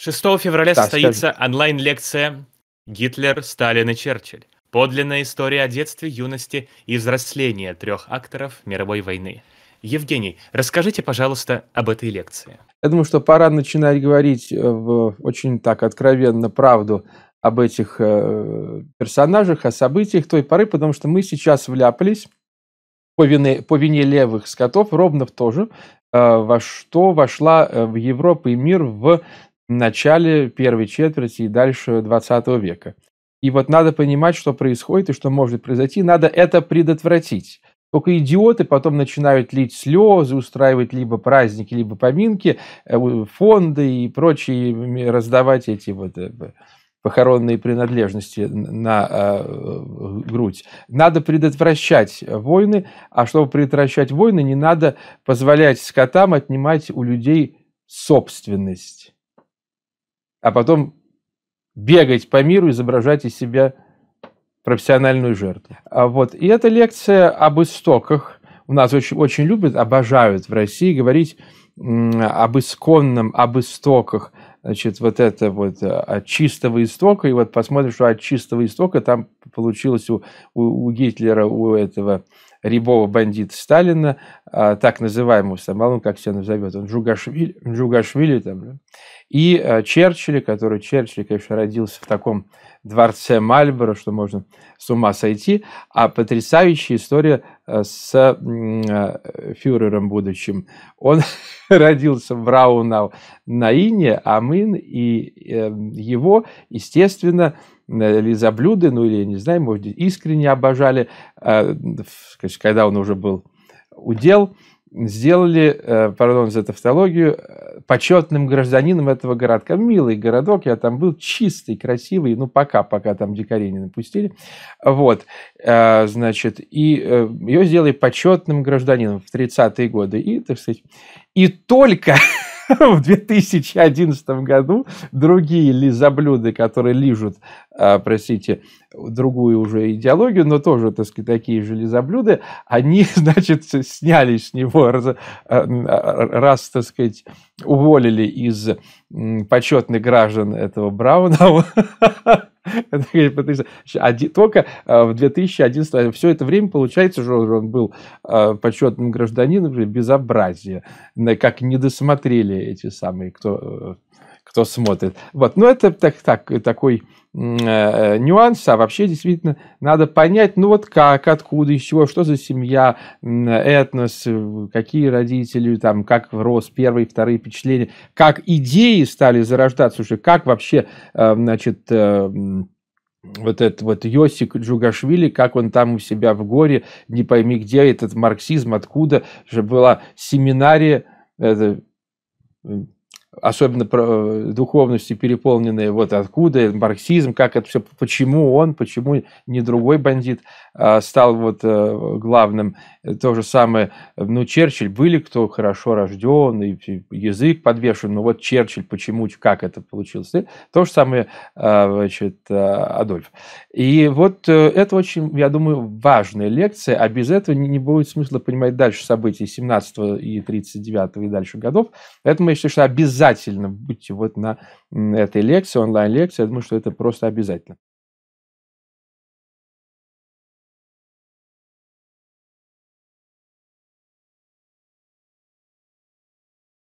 6 февраля так, состоится онлайн-лекция «Гитлер, Сталин и Черчилль. Подлинная история о детстве, юности и взрослении трех акторов мировой войны». Евгений, расскажите, пожалуйста, об этой лекции. Я думаю, что пора начинать говорить э, очень так откровенно правду об этих э, персонажах, о событиях той поры, потому что мы сейчас вляпались по вине, по вине левых скотов ровно в то же, э, во что вошла в Европу и мир в начале первой четверти и дальше 20 века. И вот надо понимать, что происходит и что может произойти, надо это предотвратить. Только идиоты потом начинают лить слезы, устраивать либо праздники, либо поминки, э, фонды и прочие, раздавать эти вот э, похоронные принадлежности на а, э, грудь. Надо предотвращать войны, а чтобы предотвращать войны, не надо позволять скотам отнимать у людей собственность а потом бегать по миру, изображать из себя профессиональную жертву. А вот. И эта лекция об истоках. У нас очень, очень любят, обожают в России говорить об исконном, об истоках. Значит, вот это вот э, от чистого истока. И вот посмотрим что от чистого истока там получилось у, у, у Гитлера, у этого рябого бандита Сталина, э, так называемого Самалу, как все назовет, он Джугашвили, Джугашвили там, и э, Черчилль, который Черчилль, конечно, родился в таком дворце Мальборо, что можно с ума сойти, а потрясающая история э, с э, фюрером будущим. Он родился в Раунау на Ине, а мы и эм, его, естественно, лизоблюды, ну или, я не знаю, может, искренне обожали, когда он уже был удел, сделали, э, пардон за тавтологию, э, почетным гражданином этого городка. Милый городок, я там был, чистый, красивый, ну, пока, пока там дикарей не напустили. Вот, э, значит, и э, ее сделали почетным гражданином в 30-е годы. И, так сказать, и только в 2011 году другие лизоблюды, которые лижут, а, простите, другую уже идеологию, но тоже, так сказать, такие же лизоблюды, они, значит, сняли с него, раз, а, раз так сказать, уволили из почетных граждан этого Брауна. Это, конечно, Один, только а, в 2011 все это время, получается, что он был а, почетным гражданином, безобразие, как не досмотрели эти самые, кто э, кто смотрит. Вот. Но ну, это так, так, такой э, э, нюанс, а вообще действительно надо понять, ну вот как, откуда, из чего, что за семья, этнос, э, какие родители, там, как рос первые, вторые впечатления, как идеи стали зарождаться уже, как вообще, э, значит, э, вот этот вот Йосик Джугашвили, как он там у себя в горе, не пойми где, этот марксизм, откуда же была семинария, это, особенно э, духовностью переполненные, вот откуда марксизм, как это все, почему он, почему не другой бандит а, стал вот э, главным. То же самое, ну, Черчилль были, кто хорошо рожден, и язык подвешен, но вот Черчилль, почему, как это получилось. То же самое, а, значит, э, Адольф. И вот это очень, я думаю, важная лекция, а без этого не будет смысла понимать дальше события 17 и 39 и дальше годов. Поэтому я считаю, что обязательно обязательно будьте вот на этой лекции, онлайн-лекции. Я думаю, что это просто обязательно.